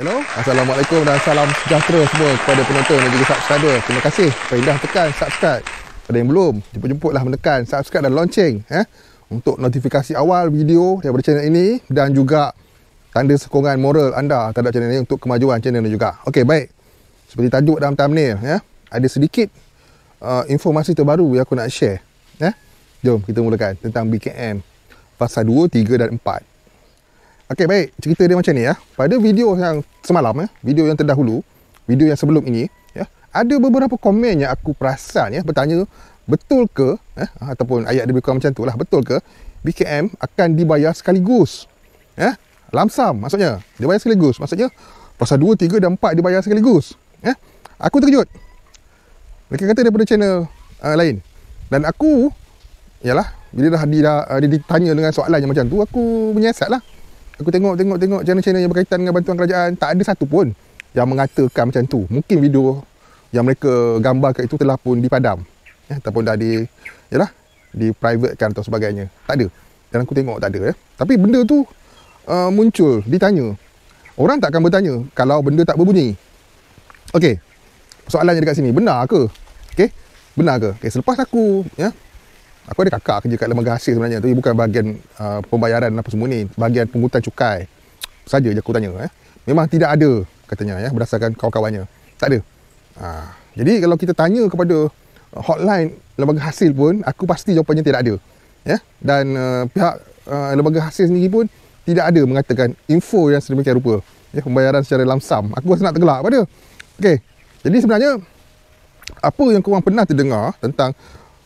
Hello. Assalamualaikum dan salam sejahtera semua kepada penonton dan juga subscriber. Terima kasih perindah tekan subscribe. Pada yang belum, jemput-jemputlah menekan subscribe dan lonceng eh untuk notifikasi awal video daripada channel ini dan juga tanda sokongan moral anda terhadap channel ini untuk kemajuan channel ini juga. Okey, baik. Seperti tajuk dalam thumbnail ya, eh? ada sedikit uh, informasi terbaru yang aku nak share, ya. Eh? Jom kita mulakan tentang BKM fasa 2, 3 dan 4. Okey baik, cerita dia macam ni ya. Pada video yang semalam ya, video yang terdahulu, video yang sebelum ini ya, ada beberapa komen yang aku perasan ya bertanya betul ke eh ataupun ayat dia bukan macam itulah betul ke BKM akan dibayar sekaligus. Ya, lamsam maksudnya. Dibayar sekaligus maksudnya pasal 2 3 dan 4 dibayar sekaligus. Ya. Aku terkejut. Mereka kata daripada channel uh, lain. Dan aku ialah bila dah, dah, dah ditanya dengan soalan yang macam tu aku menyiasatlah. lah aku tengok tengok tengok channel-channel yang berkaitan dengan bantuan kerajaan tak ada satu pun yang mengatakan macam tu mungkin video yang mereka gambar gambarkan itu telah pun dipadam ya, ataupun dah di yalah di privatekan atau sebagainya tak ada dan aku tengok tak ada ya. tapi benda tu uh, muncul ditanya orang tak akan bertanya kalau benda tak berbunyi okey soalannya dekat sini benar ke okey benar ke okey selepas aku ya aku ada kakak kerja kat lembaga hasil sebenarnya tapi bukan bahagian uh, pembayaran apa semua ni bahagian pungutan cukai saja je aku tanya eh. memang tidak ada katanya ya berdasarkan kawan-kawannya tak ada ha. jadi kalau kita tanya kepada hotline lembaga hasil pun aku pasti jawapannya tidak ada ya dan uh, pihak uh, lembaga hasil sendiri pun tidak ada mengatakan info yang sedemikian rupa ya pembayaran secara lamsam aku rasa nak tergelak pada okey jadi sebenarnya apa yang kau orang pernah terdengar tentang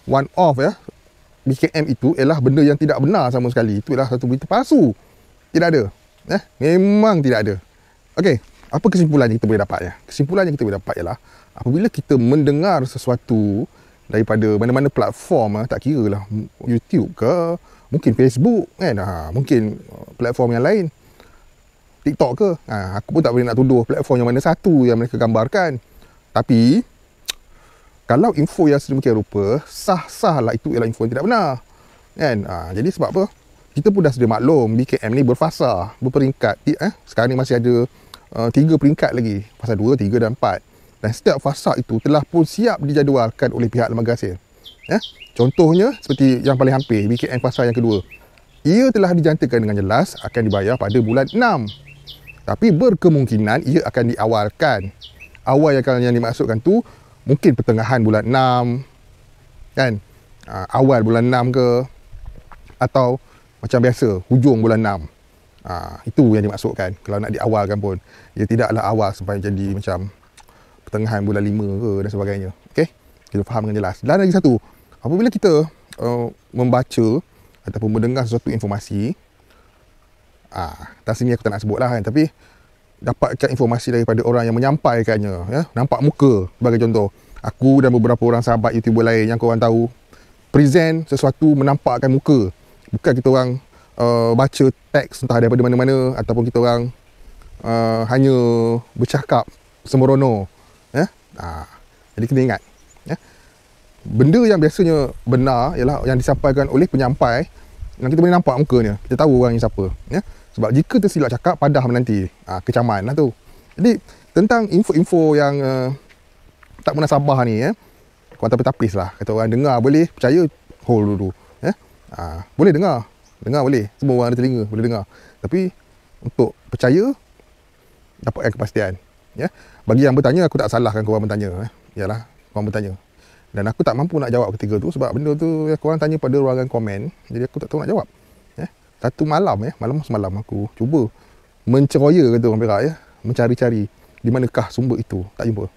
one off ya BKM itu ialah benda yang tidak benar sama sekali. Itu adalah satu berita palsu. Tidak ada. Eh, memang tidak ada. Okey, apa kesimpulan yang kita boleh dapat ya? Kesimpulan yang kita boleh dapat ialah apabila kita mendengar sesuatu daripada mana-mana platform ah, tak kira lah YouTube ke mungkin Facebook kan ha, mungkin uh, platform yang lain TikTok ke ha, aku pun tak boleh nak tuduh platform yang mana satu yang mereka gambarkan tapi kalau info yang sedemikian rupa sah-sah lah itu ialah info yang tidak benar kan ha, jadi sebab apa kita pun dah sedia maklum BKM ni berfasa berperingkat eh? sekarang ni masih ada uh, tiga peringkat lagi fasa dua, tiga dan empat dan setiap fasa itu telah pun siap dijadualkan oleh pihak lembaga hasil eh? contohnya seperti yang paling hampir BKM fasa yang kedua ia telah dijantakan dengan jelas akan dibayar pada bulan enam. tapi berkemungkinan ia akan diawalkan awal yang kalian dimaksudkan tu mungkin pertengahan bulan 6 kan uh, awal bulan 6 ke atau macam biasa hujung bulan 6 uh, ah, itu yang dimaksudkan kalau nak diawalkan pun ia ya tidaklah awal sampai jadi macam pertengahan bulan 5 ke dan sebagainya okey kita faham dengan jelas dan lagi satu apabila kita uh, membaca ataupun mendengar sesuatu informasi ah uh, tak sini aku tak nak sebutlah kan tapi dapatkan informasi daripada orang yang menyampaikannya ya nampak muka sebagai contoh aku dan beberapa orang sahabat YouTuber lain yang kau tahu present sesuatu menampakkan muka bukan kita orang uh, baca teks entah daripada mana-mana ataupun kita orang uh, hanya bercakap sembrono ya nah, ha, jadi kena ingat ya benda yang biasanya benar ialah yang disampaikan oleh penyampai dan kita boleh nampak mukanya kita tahu orang ni siapa ya sebab jika tersilap cakap padah menanti ha, kecaman lah tu jadi tentang info-info yang uh, tak munasabah ni ya kau tapi tapis lah kata orang dengar boleh percaya hold dulu ya ha, boleh dengar dengar boleh semua orang ada telinga boleh dengar tapi untuk percaya dapatkan kepastian ya bagi yang bertanya aku tak salahkan kau orang bertanya eh. ya ialah kau orang bertanya dan aku tak mampu nak jawab ketiga tu sebab benda tu ya, korang tanya pada ruangan komen. Jadi aku tak tahu nak jawab. Ya. Satu malam ya, malam semalam aku cuba menceroya kata orang Perak ya, mencari-cari di manakah sumber itu. Tak jumpa.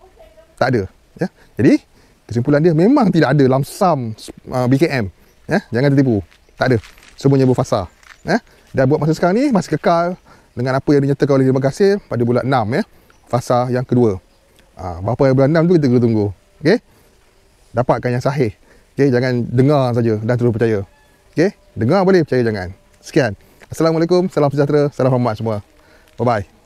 Tak ada. Ya. Jadi kesimpulan dia memang tidak ada lamsam uh, BKM. Ya, jangan tertipu. Tak ada. Semuanya berfasa. Ya. Dah buat masa sekarang ni masih kekal dengan apa yang dinyatakan oleh Terima Kasih pada bulan 6 ya. Fasa yang kedua. Ha, berapa yang bulan 6 tu kita kena tunggu. Okey dapatkan yang sahih. Okey, jangan dengar saja dan terus percaya. Okey, dengar boleh, percaya jangan. Sekian. Assalamualaikum, salam sejahtera, salam hormat semua. Bye-bye.